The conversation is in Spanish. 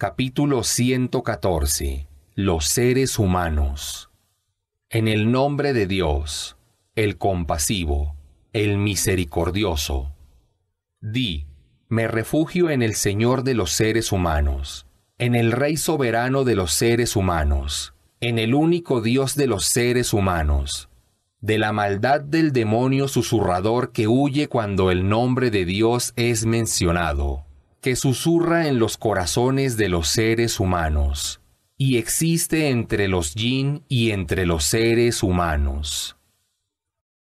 Capítulo 114. Los seres humanos. En el nombre de Dios, el compasivo, el misericordioso. Di, me refugio en el Señor de los seres humanos, en el Rey soberano de los seres humanos, en el único Dios de los seres humanos, de la maldad del demonio susurrador que huye cuando el nombre de Dios es mencionado que susurra en los corazones de los seres humanos y existe entre los yin y entre los seres humanos.